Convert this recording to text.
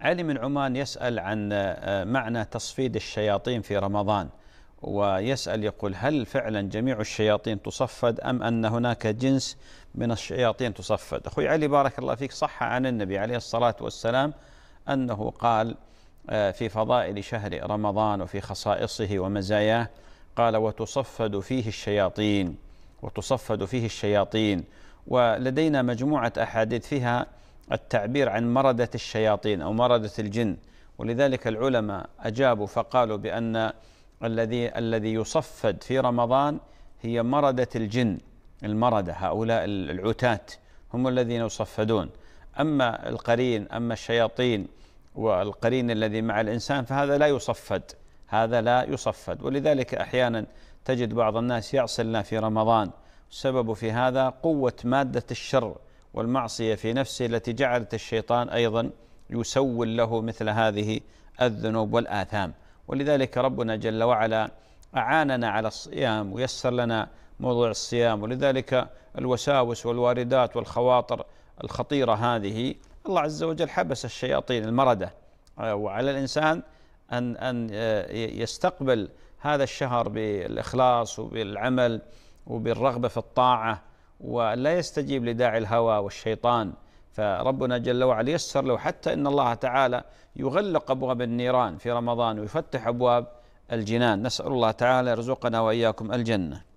علي من عمان يسأل عن آه، معنى تصفيد الشياطين في رمضان ويسأل يقول هل فعلا جميع الشياطين تصفد أم أن هناك جنس من الشياطين تصفد أخوي علي بارك الله فيك صح عن النبي عليه الصلاة والسلام أنه قال آه، في فضائل شهر رمضان وفي خصائصه ومزاياه قال وتصفد فيه الشياطين وتصفد فيه الشياطين ولدينا مجموعة أحاديث فيها التعبير عن مردة الشياطين أو مردة الجن ولذلك العلماء أجابوا فقالوا بأن الذي الذي يصفد في رمضان هي مردة الجن المردة هؤلاء العتاة هم الذين يصفدون أما القرين أما الشياطين والقرين الذي مع الإنسان فهذا لا يصفد هذا لا يصفد ولذلك أحيانا تجد بعض الناس يعصي الله في رمضان السبب في هذا قوة مادة الشر والمعصية في نفسه التي جعلت الشيطان أيضا يسول له مثل هذه الذنوب والآثام ولذلك ربنا جل وعلا أعاننا على الصيام ويسر لنا موضوع الصيام ولذلك الوساوس والواردات والخواطر الخطيرة هذه الله عز وجل حبس الشياطين المردة آه، وعلى الإنسان أن أن آه، يستقبل هذا الشهر بالإخلاص وبالعمل وبالرغبة في الطاعة ولا يستجيب لداعي الهوى والشيطان فربنا جل وعلا يسر له حتى ان الله تعالى يغلق ابواب النيران في رمضان ويفتح ابواب الجنان نسال الله تعالى يرزقنا واياكم الجنه